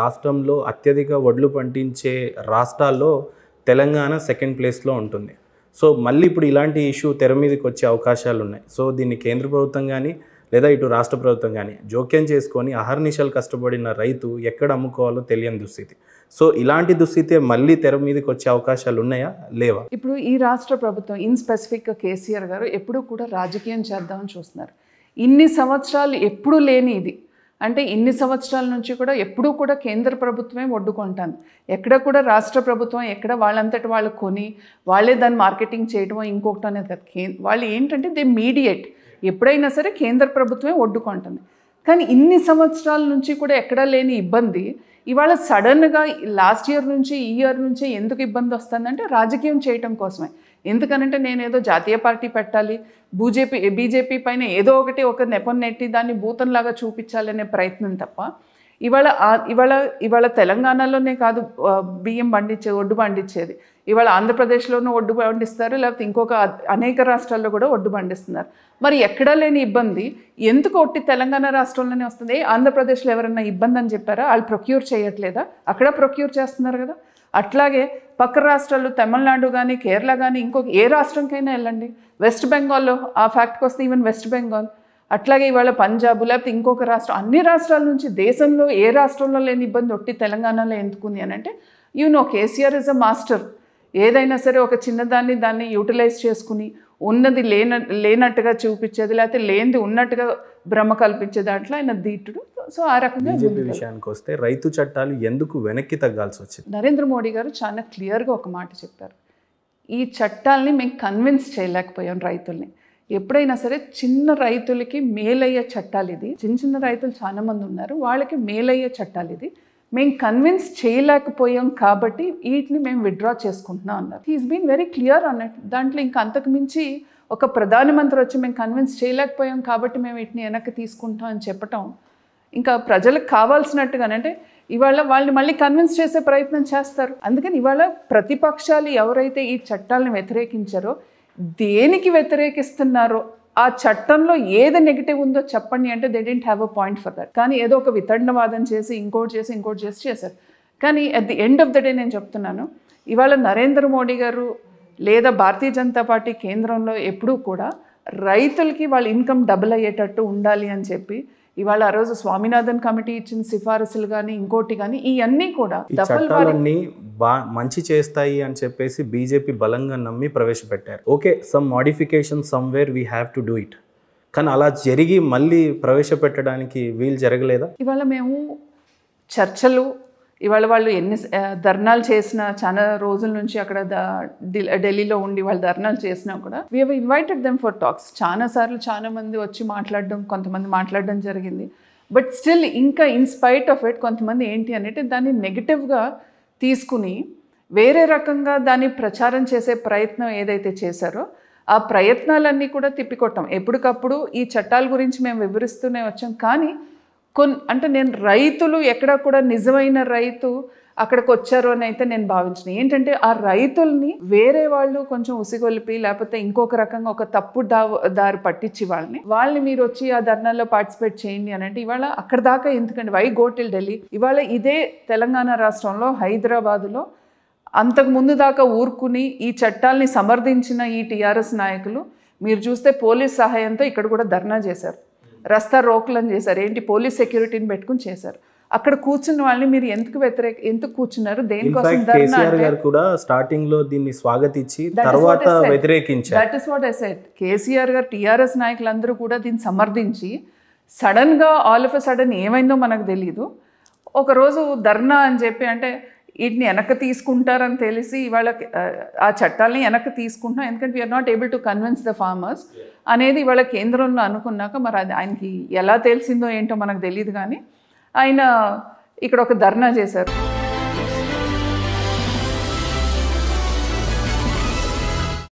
రాష్ట్రంలో అత్యధిక వడ్లు పండించే రాష్ట్రాల్లో తెలంగాణ సెకండ్ ప్లేస్లో ఉంటుంది సో మళ్ళీ ఇప్పుడు ఇలాంటి ఇష్యూ తెర మీదకి వచ్చే అవకాశాలు ఉన్నాయి సో దీన్ని కేంద్ర ప్రభుత్వం కానీ లేదా ఇటు రాష్ట్ర ప్రభుత్వం కానీ జోక్యం చేసుకొని అహర్నిశలు కష్టపడిన రైతు ఎక్కడ అమ్ముకోవాలో తెలియని దుస్థితి సో ఇలాంటి దుస్థితే మళ్ళీ తెర మీదకి వచ్చే అవకాశాలు ఉన్నాయా లేవా ఇప్పుడు ఈ రాష్ట్ర ప్రభుత్వం ఇన్ స్పెసిఫిక్గా కేసీఆర్ గారు ఎప్పుడూ కూడా రాజకీయం చేద్దామని చూస్తున్నారు ఇన్ని సంవత్సరాలు ఎప్పుడూ లేని ఇది అంటే ఇన్ని సంవత్సరాల నుంచి కూడా ఎప్పుడూ కూడా కేంద్ర ప్రభుత్వమే ఒడ్డుకుంటాను ఎక్కడ కూడా రాష్ట్ర ప్రభుత్వం ఎక్కడ వాళ్ళంతటి వాళ్ళు కొని వాళ్ళే దాన్ని మార్కెటింగ్ చేయడం ఇంకొకటి అనేది కాదు వాళ్ళు ఏంటంటే దే మీడియేట్ ఎప్పుడైనా సరే కేంద్ర ప్రభుత్వమే ఒడ్డుకుంటుంది కానీ ఇన్ని సంవత్సరాల నుంచి కూడా ఎక్కడా లేని ఇబ్బంది ఇవాళ సడన్గా లాస్ట్ ఇయర్ నుంచి ఈ ఇయర్ నుంచి ఎందుకు ఇబ్బంది వస్తుందంటే రాజకీయం చేయటం కోసమే ఎందుకనంటే నేను ఏదో జాతీయ పార్టీ పెట్టాలి బీజేపీ బీజేపీ పైన ఏదో ఒకటి ఒక నెపం నెట్టి దాన్ని భూతంలాగా చూపించాలనే ప్రయత్నం తప్ప ఇవాళ ఇవాళ ఇవాళ తెలంగాణలోనే కాదు బియ్యం పండించే ఒడ్డు పండించేది ఇవాళ ఆంధ్రప్రదేశ్లోనూ ఒడ్డు పండిస్తారు లేకపోతే ఇంకొక అనేక రాష్ట్రాల్లో కూడా ఒడ్డు పండిస్తున్నారు మరి ఎక్కడా లేని ఇబ్బంది ఎందుకు ఒట్టి తెలంగాణ రాష్ట్రంలోనే వస్తుంది ఆంధ్రప్రదేశ్లో ఎవరన్నా ఇబ్బంది అని చెప్పారా వాళ్ళు ప్రొక్యూర్ చేయట్లేదా అక్కడ ప్రొక్యూర్ చేస్తున్నారు కదా అట్లాగే పక్క రాష్ట్రాలు తమిళనాడు కానీ కేరళ కానీ ఇంకొక ఏ రాష్ట్రంకైనా వెళ్ళండి వెస్ట్ బెంగాల్లో ఆ ఫ్యాక్ట్కి వస్తే ఈవెన్ వెస్ట్ బెంగాల్ అట్లాగే ఇవాళ పంజాబ్ లేకపోతే ఇంకొక రాష్ట్రం అన్ని రాష్ట్రాల నుంచి దేశంలో ఏ రాష్ట్రంలో లేని ఇబ్బంది ఒట్టి తెలంగాణలో ఎందుకుంది అని అంటే ఈవెన్ ఒక కేసీఆర్ ఇస్ అ మాస్టర్ ఏదైనా సరే ఒక చిన్నదాన్ని దాన్ని యూటిలైజ్ చేసుకుని ఉన్నది లేన లేనట్టుగా చూపించేది లేకపోతే లేనిది ఉన్నట్టుగా భ్రమ కల్పించే దాంట్లో ఆయన దీటుడు సో ఆ రకంగా బీజేపీ విషయానికి వస్తే రైతు చట్టాలు ఎందుకు వెనక్కి తగ్గాల్సి వచ్చింది నరేంద్ర మోడీ గారు చాలా క్లియర్గా ఒక మాట చెప్పారు ఈ చట్టాలని మేము కన్విన్స్ చేయలేకపోయాం రైతుల్ని ఎప్పుడైనా సరే చిన్న రైతులకి మేలయ్యే చట్టాలు ఇది చిన్న చిన్న రైతులు చాలామంది ఉన్నారు వాళ్ళకి మేలయ్యే చట్టాలు ఇది మేము కన్విన్స్ చేయలేకపోయాం కాబట్టి వీటిని మేము విత్డ్రా చేసుకుంటున్నాం అన్నారు హీస్ బీన్ వెరీ క్లియర్ అన్నట్టు దాంట్లో ఇంకా అంతకు మించి ఒక ప్రధానమంత్రి వచ్చి మేము కన్విన్స్ చేయలేకపోయాం కాబట్టి మేము వీటిని వెనక్కి తీసుకుంటాం అని చెప్పటం ఇంకా ప్రజలకు కావాల్సినట్టుగానే అంటే ఇవాళ వాళ్ళని మళ్ళీ కన్విన్స్ చేసే ప్రయత్నం చేస్తారు అందుకని ఇవాళ ప్రతిపక్షాలు ఎవరైతే ఈ చట్టాలను వ్యతిరేకించారో దేనికి వ్యతిరేకిస్తున్నారో ఆ చట్టంలో ఏది నెగిటివ్ ఉందో చెప్పండి అంటే they don't have a point for that కానీ ఏదో ఒక వితండవాదం చేసి ఇంకోటి చేసి ఇంకోటి చేసి చేశారు కానీ at the end of the day నేను చెప్తున్నాను ఇవాళ నరేంద్ర మోడీ గారు లేదా భారతీయ జనతా పార్టీ కేంద్రంలో ఎప్పుడూ కూడా రైతులకి వాళ్ళ ఇన్కమ్ డబుల్ అయ్యేటట్టు ఉండాలి అని చెప్పి ఇవాళ ఆ రోజు స్వామినాథన్ కమిటీ ఇచ్చిన సిఫారసులు కానీ ఇంకోటి కానీ ఇవన్నీ కూడా చట్టాలన్నీ బా మంచి చేస్తాయి అని చెప్పేసి బీజేపీ బలంగా నమ్మి ప్రవేశపెట్టారు okay some modification somewhere we have to do it కానీ అలా జరిగి మళ్ళీ ప్రవేశపెట్టడానికి వీలు జరగలేదా ఇవాళ మేము చర్చలు ఇవాళ వాళ్ళు ఎన్ని ధర్నాలు చేసిన చాలా రోజుల నుంచి అక్కడ ఢిల్లీలో ఉండి వాళ్ళు ధర్నాలు చేసినా కూడా we have invited them for talks చాలా సార్లు చాలా మంది వచ్చి మాట్లాడడం కొంతమంది మాట్లాడడం జరిగింది బట్ స్టిల్ ఇంకా ఇన్స్పైట్ ఆఫ్ ఇట్ కొంతమంది ఏంటి అనేది దాన్ని నెగిటివ్గా తీసుకుని వేరే రకంగా దాన్ని ప్రచారం చేసే ప్రయత్నం ఏదైతే చేశారో ఆ ప్రయత్నాలన్నీ కూడా తిప్పికొట్టాం ఎప్పటికప్పుడు ఈ చట్టాల గురించి మేము వివరిస్తూనే వచ్చాం కానీ కొన్ అంటే నేను రైతులు ఎక్కడ కూడా నిజమైన రైతు అక్కడికి వచ్చారు అని అయితే నేను భావించిన ఏంటంటే ఆ రైతుల్ని వేరే వాళ్ళు కొంచెం ఉసిగొలిపి లేకపోతే ఇంకొక రకంగా ఒక తప్పు దారి పట్టించి వాళ్ళని వాళ్ళని మీరు వచ్చి ఆ ధర్నాలో పార్టిసిపేట్ చేయండి అని అంటే ఇవాళ అక్కడ దాకా ఎందుకండి వై గోటిల్ ఢిల్లీ ఇవాళ ఇదే తెలంగాణ రాష్ట్రంలో హైదరాబాదులో అంతకుముందు దాకా ఊరుకుని ఈ చట్టాల్ని సమర్థించిన ఈ టీఆర్ఎస్ నాయకులు మీరు చూస్తే పోలీస్ సహాయంతో ఇక్కడ కూడా ధర్నా చేశారు రస్తా రోకలను చేశారు ఏంటి పోలీస్ సెక్యూరిటీని పెట్టుకుని చేశారు అక్కడ కూర్చున్న వాళ్ళని మీరు ఎందుకు వ్యతిరేక ఎందుకు కూర్చున్నారు దేనికోసం కేసీఆర్ గారు కూడా స్టార్టింగ్ లో దీన్ని స్వాగతించి తర్వాత వ్యతిరేకించారు that is what asset KCR garu TRS నాయకులందరూ కూడా దీన్ని సమర్థించి సడన్గా ఆల్ ఆఫ్ అ సడన్ ఏమైందో మనకు తెలియదు ఒకరోజు ధర్నా అని చెప్పి అంటే వీటిని వెనక్కి తీసుకుంటారని తెలిసి ఇవాళ ఆ చట్టాలని వెనక్కి తీసుకుంటున్నాం ఎందుకంటే we are not able to convince the farmers అనేది ఇవాళ కేంద్రంలో అనుకున్నాక మరి అది ఆయనకి ఎలా తెలిసిందో ఏంటో మనకు తెలియదు కానీ ఆయన ఇక్కడ ఒక ధర్నా చేశారు